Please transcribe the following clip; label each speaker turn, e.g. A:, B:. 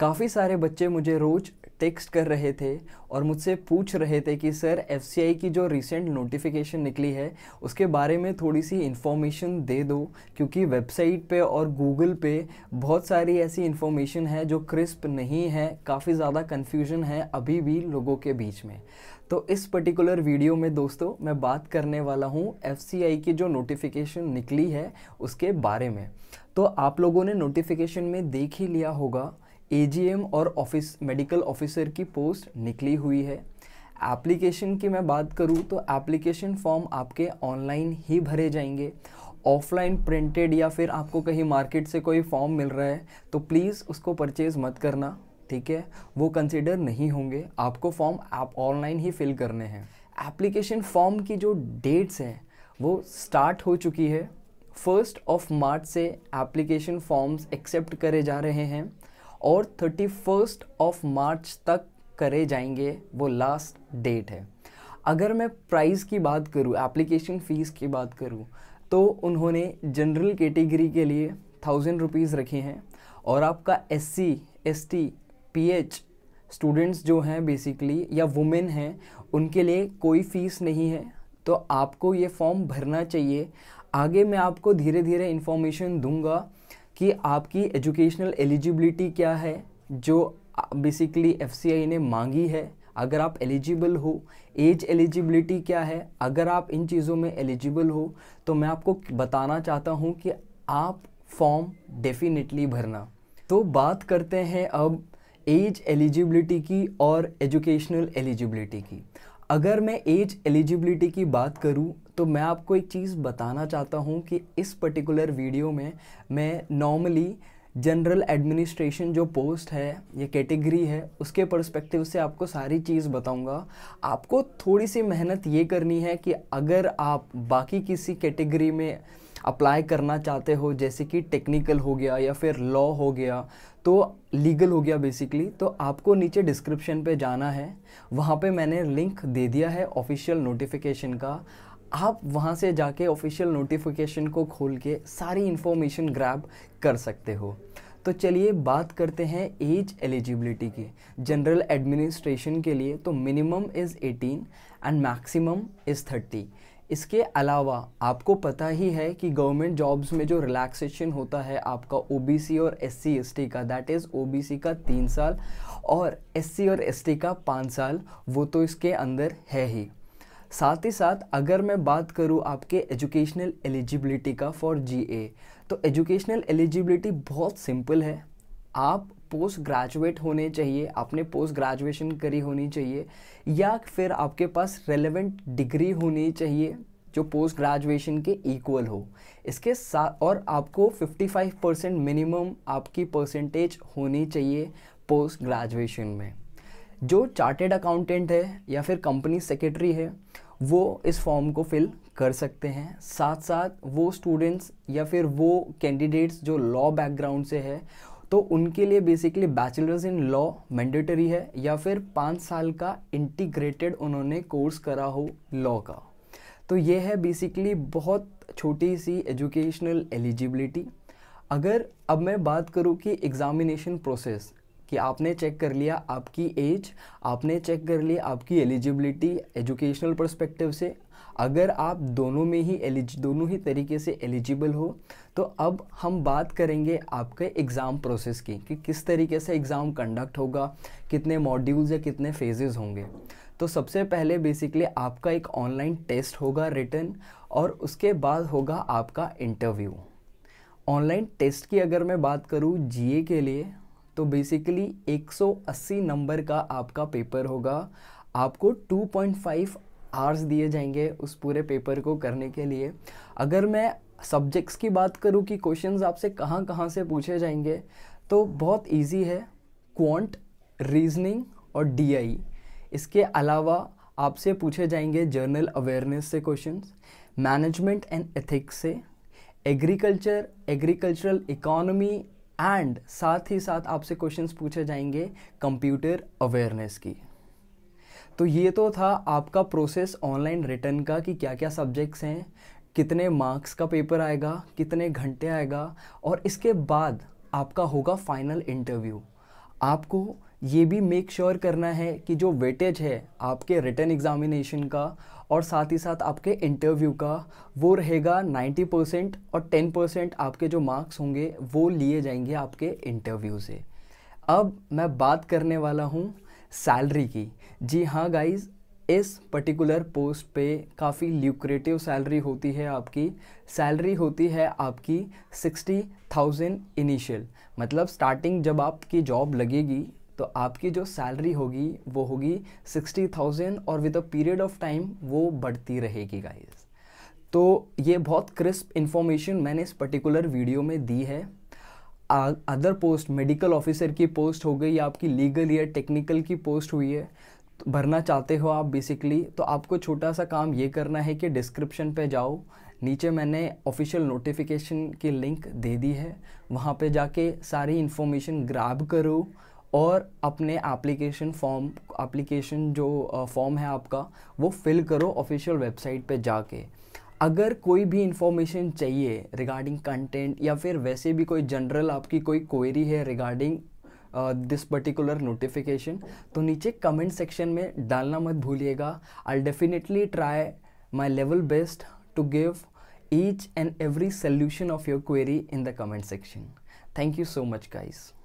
A: काफ़ी सारे बच्चे मुझे रोज़ टेक्स्ट कर रहे थे और मुझसे पूछ रहे थे कि सर एफ की जो रिसेंट नोटिफिकेशन निकली है उसके बारे में थोड़ी सी इन्फॉर्मेशन दे दो क्योंकि वेबसाइट पे और गूगल पे बहुत सारी ऐसी इन्फॉर्मेशन है जो क्रिस्प नहीं है काफ़ी ज़्यादा कन्फ्यूजन है अभी भी लोगों के बीच में तो इस पर्टिकुलर वीडियो में दोस्तों मैं बात करने वाला हूँ एफ की जो नोटिफिकेशन निकली है उसके बारे में तो आप लोगों ने नोटिफिकेशन में देख ही लिया होगा एजीएम और ऑफिस मेडिकल ऑफिसर की पोस्ट निकली हुई है एप्लीकेशन की मैं बात करूँ तो एप्लीकेशन फॉर्म आपके ऑनलाइन ही भरे जाएंगे ऑफलाइन प्रिंटेड या फिर आपको कहीं मार्केट से कोई फॉर्म मिल रहा है तो प्लीज़ उसको परचेज़ मत करना ठीक है वो कंसिडर नहीं होंगे आपको फॉर्म आप ऑनलाइन ही फिल करने हैं एप्लीकेशन फॉर्म की जो डेट्स हैं वो स्टार्ट हो चुकी है फर्स्ट ऑफ मार्च से एप्लीकेशन फॉर्म्स एक्सेप्ट करे जा रहे हैं और थर्टी फर्स्ट ऑफ मार्च तक करे जाएंगे वो लास्ट डेट है अगर मैं प्राइस की बात करूँ एप्लीकेशन फ़ीस की बात करूँ तो उन्होंने जनरल कैटेगरी के लिए थाउजेंड रुपीज़ रखे हैं और आपका S C S T P H students जो हैं बेसिकली या वुमेन हैं उनके लिए कोई फ़ीस नहीं है तो आपको ये फॉर्म भरना चाहिए आगे मैं आपको धीरे धीरे इन्फॉर्मेशन दूंगा कि आपकी एजुकेशनल एलिजिबिलिटी क्या है जो बेसिकली एफ ने मांगी है अगर आप एलिजिबल हो एज एलिजिबिलिटी क्या है अगर आप इन चीज़ों में एलिजिबल हो तो मैं आपको बताना चाहता हूँ कि आप फॉर्म डेफिनेटली भरना तो बात करते हैं अब एज एलिजिबिलिटी की और एजुकेशनल एलिजिबिलिटी की अगर मैं एज एलिजिबिलिटी की बात करूँ तो मैं आपको एक चीज़ बताना चाहता हूँ कि इस पर्टिकुलर वीडियो में मैं नॉर्मली जनरल एडमिनिस्ट्रेशन जो पोस्ट है या कैटेगरी है उसके पर्सपेक्टिव से आपको सारी चीज़ बताऊंगा आपको थोड़ी सी मेहनत ये करनी है कि अगर आप बाकी किसी कैटेगरी में अप्लाई करना चाहते हो जैसे कि टेक्निकल हो गया या फिर लॉ हो गया तो लीगल हो गया बेसिकली तो आपको नीचे डिस्क्रिप्शन पे जाना है वहाँ पे मैंने लिंक दे दिया है ऑफिशियल नोटिफिकेशन का आप वहाँ से जाके ऑफिशियल नोटिफिकेशन को खोल के सारी इन्फॉर्मेशन ग्रैब कर सकते हो तो चलिए बात करते हैं एज एलिजिबिलिटी की जनरल एडमिनिस्ट्रेशन के लिए तो minimum is 18 and maximum is 30 इसके अलावा आपको पता ही है कि गवर्नमेंट जॉब्स में जो रिलैक्सेशन होता है आपका ओबीसी और एससी एसटी का दैट इज़ ओबीसी का तीन साल और एससी और एसटी का पाँच साल वो तो इसके अंदर है ही साथ ही साथ अगर मैं बात करूँ आपके एजुकेशनल एलिजिबिलिटी का फॉर जी तो एजुकेशनल एलिजिबिलिटी बहुत सिंपल है आप पोस्ट ग्रेजुएट होने चाहिए आपने पोस्ट ग्रेजुएशन करी होनी चाहिए या फिर आपके पास रेलेवेंट डिग्री होनी चाहिए जो पोस्ट ग्रेजुएशन के इक्वल हो इसके साथ और आपको 55 परसेंट मिनिमम आपकी परसेंटेज होनी चाहिए पोस्ट ग्रेजुएशन में जो चार्टेड अकाउंटेंट है या फिर कंपनी सेक्रेटरी है वो इस फॉर्म को फिल कर सकते हैं साथ साथ वो स्टूडेंट्स या फिर वो कैंडिडेट्स जो लॉ बैकग्राउंड से है तो उनके लिए basically bachelors in law mandatory है या फिर पाँच साल का इंटीग्रेटेड उन्होंने कोर्स करा हो लॉ का तो ये है बेसिकली बहुत छोटी सी एजुकेशनल एलिजिबिलिटी अगर अब मैं बात करूँ कि एग्ज़ामिनेशन प्रोसेस कि आपने चेक कर लिया आपकी एज आपने चेक कर लिया आपकी एलिजिबिलिटी एजुकेशनल परस्पेक्टिव से अगर आप दोनों में ही एलिज दोनों ही तरीके से एलिजिबल हो तो अब हम बात करेंगे आपके एग्ज़ाम प्रोसेस की कि किस तरीके से एग्ज़ाम कंडक्ट होगा कितने मॉड्यूल्स या कितने फेजेस होंगे तो सबसे पहले बेसिकली आपका एक ऑनलाइन टेस्ट होगा रिटर्न और उसके बाद होगा आपका इंटरव्यू ऑनलाइन टेस्ट की अगर मैं बात करूँ जी के लिए तो बेसिकली 180 नंबर का आपका पेपर होगा आपको 2.5 आवर्स दिए जाएंगे उस पूरे पेपर को करने के लिए अगर मैं सब्जेक्ट्स की बात करूँ कि क्वेश्चंस आपसे कहाँ कहाँ से पूछे जाएंगे तो बहुत इजी है क्वांट रीजनिंग और डी इसके अलावा आपसे पूछे जाएंगे जर्नल अवेयरनेस से क्वेश्चंस मैनेजमेंट एंड एथिक्स से एग्रीकल्चर एग्रीकल्चरल इकोनॉमी एंड साथ ही साथ आपसे क्वेश्चंस पूछे जाएंगे कंप्यूटर अवेयरनेस की तो ये तो था आपका प्रोसेस ऑनलाइन रिटर्न का कि क्या क्या सब्जेक्ट्स हैं कितने मार्क्स का पेपर आएगा कितने घंटे आएगा और इसके बाद आपका होगा फाइनल इंटरव्यू आपको ये भी मेक श्योर sure करना है कि जो वेटेज है आपके रिटर्न एग्जामिनेशन का और साथ ही साथ आपके इंटरव्यू का वो रहेगा 90 परसेंट और 10 परसेंट आपके जो मार्क्स होंगे वो लिए जाएंगे आपके इंटरव्यू से अब मैं बात करने वाला हूँ सैलरी की जी हाँ गाइज़ इस पर्टिकुलर पोस्ट पे काफ़ी ल्यूक्रेटिव सैलरी होती है आपकी सैलरी होती है आपकी सिक्सटी थाउजेंड इनिशियल मतलब स्टार्टिंग जब आपकी जॉब लगेगी तो आपकी जो सैलरी होगी वो होगी सिक्सटी थाउजेंड और with a period of time वो बढ़ती रहेगी गाइस तो ये बहुत क्रिस्प इन्फॉर्मेशन मैंने इस पर्टिकुलर वीडियो में दी है अदर पोस्ट मेडिकल ऑफिसर की पोस्ट हो गई या आपकी लीगल या टेक्निकल की पोस्ट हुई है तो भरना चाहते हो आप बेसिकली तो आपको छोटा सा काम ये करना है कि डिस्क्रिप्शन पे जाओ नीचे मैंने ऑफिशियल नोटिफिकेशन की लिंक दे दी है वहाँ पे जाके सारी इन्फॉर्मेशन ग्रैब करो और अपने एप्लीकेशन फॉर्म एप्लीकेशन जो फॉर्म है आपका वो फिल करो ऑफिशियल वेबसाइट पे जाके अगर कोई भी इंफॉर्मेशन चाहिए रिगार्डिंग कंटेंट या फिर वैसे भी कोई जनरल आपकी कोई क्वेरी है रिगार्डिंग दिस पर्टिकुलर नोटिफिकेशन तो नीचे कमेंट सेक्शन में डालना मत भूलिएगा I definitely try my level best to give each and every solution of your query in the comment section thank you so much guys